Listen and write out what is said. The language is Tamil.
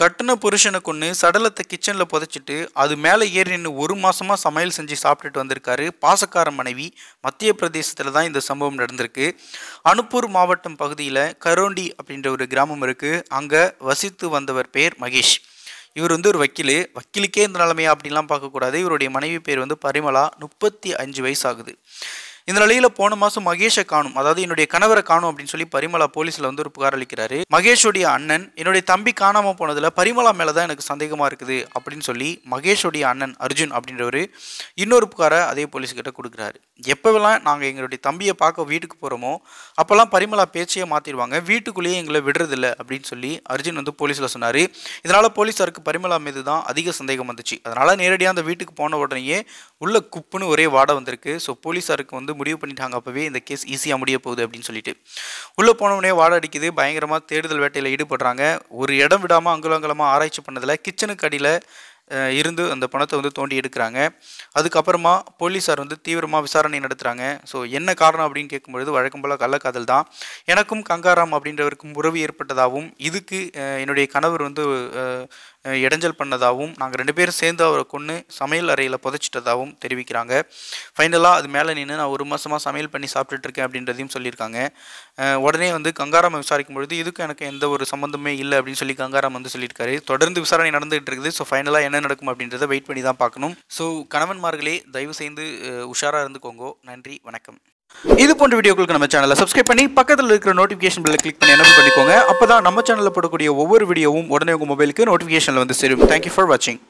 கட்டின புருஷனை கொண்டு சடலத்தை கிச்சனில் புதைச்சிட்டு அது மேலே ஏறி நின்று ஒரு மாதமாக சமையல் செஞ்சு சாப்பிட்டுட்டு வந்திருக்காரு பாசக்கார மனைவி மத்திய பிரதேசத்தில் தான் இந்த சம்பவம் நடந்திருக்கு அனுப்பூர் மாவட்டம் பகுதியில் கரோண்டி அப்படின்ற ஒரு கிராமம் இருக்குது அங்கே வசித்து வந்தவர் பேர் மகேஷ் இவர் வந்து ஒரு வக்கீல் வக்கீலுக்கே இந்த நிலைமையா அப்படின்லாம் பார்க்கக்கூடாது இவருடைய மனைவி பேர் வந்து பரிமலா முப்பத்தி அஞ்சு வயசாகுது இந்த நிலையில போன மாசம் மகேஷை காணும் அதாவது என்னுடைய கணவரை காணும் அப்படின்னு சொல்லி பரிமலா போலீஸ்ல வந்து ஒரு புகார் அளிக்கிறாரு மகேஷுடைய அண்ணன் என்னுடைய தம்பி காணாம போனதுல பரிமலா மேலதான் எனக்கு சந்தேகமா இருக்குது அப்படின்னு சொல்லி மகேஷுடைய அண்ணன் அர்ஜுன் அப்படின்றவர் இன்னொரு புகாரை அதே போலீஸ் கிட்ட கொடுக்குறாரு எப்பவெல்லாம் நாங்க எங்களுடைய தம்பியை பார்க்க வீட்டுக்கு போறோமோ அப்பெல்லாம் பரிமலா பேச்சையே மாத்திடுவாங்க வீட்டுக்குள்ளேயே எங்களை விடுறதில்ல அப்படின்னு சொல்லி அர்ஜுன் வந்து போலீஸ்ல சொன்னாரு இதனால போலீஸாருக்கு பரிமலா மீது தான் அதிக சந்தேகம் வந்துச்சு அதனால நேரடியாக அந்த வீட்டுக்கு போன உடனேயே உள்ள குப்புன்னு ஒரே வாடை வந்திருக்கு ஸோ போலீஸாருக்கு வந்து முடிவு பண்ணிட்டாங்க அப்போவே இந்த கேஸ் ஈஸியாக முடிய போகுது அப்படின்னு சொல்லிட்டு உள்ளே போனவனே வாட அடிக்குது பயங்கரமாக தேடுதல் வேட்டையில் ஈடுபடுறாங்க ஒரு இடம் விடாமல் அங்குலங்கலமாக ஆராய்ச்சி பண்ணதில் கிச்சனுக்கு அடியில் இருந்து அந்த பணத்தை வந்து தோண்டி எடுக்கிறாங்க அதுக்கப்புறமா போலீஸார் வந்து தீவிரமாக விசாரணை நடத்துகிறாங்க ஸோ என்ன காரணம் அப்படின்னு கேட்கும்பொழுது வழக்கம் போல் கள்ளக்காதல் தான் எனக்கும் கங்காராம் அப்படின்றவருக்கும் உறவு ஏற்பட்டதாகவும் இதுக்கு என்னுடைய கணவர் வந்து இடைஞ்சல் பண்ணதாகவும் நாங்கள் ரெண்டு பேரும் சேர்ந்து அவரை கொன்று சமையல் அறையில் புதைச்சிட்டதாகவும் தெரிவிக்கிறாங்க ஃபைனலாக அது மேலே நின்று நான் ஒரு மாதமாக சமையல் பண்ணி சாப்பிட்டுட்ருக்கேன் அப்படின்றதையும் சொல்லியிருக்காங்க உடனே வந்து கங்காராமை விசாரிக்கும் பொழுது இதுக்கும் எனக்கு எந்த ஒரு சம்மந்தமே இல்லை அப்படின்னு சொல்லி கங்காராம் வந்து சொல்லியிருக்காரு தொடர்ந்து விசாரணை நடந்துகிட்டு இருக்குது ஸோ ஃபைனலாக என்ன என்ன நடக்கும் அப்படின்றத வெயிட் பண்ணி தான் பார்க்கணும் ஸோ கணவன்மார்களே தயவு செய்து உஷாராக இருந்துக்கோங்க நன்றி வணக்கம் இது போன்ற வீடியோக்களுக்கு நம்ம சேனலை சப்ஸ்கிரைப் பண்ணி பக்கத்தில் இருக்கிற நோட்டிஃபிகேஷன் பில்லை கிளிக் பண்ணி என்ன பண்ணிக்கோங்க அப்பதான் நம்ம சேனலில் போடக்கூடிய ஒவ்வொரு வீடியோவும் உடனே உங்கள் மொபைலுக்கு நோட்டிஃபிகேஷனில் வந்து சேரும் தேங்க்யூ ஃபார் வாட்சிங்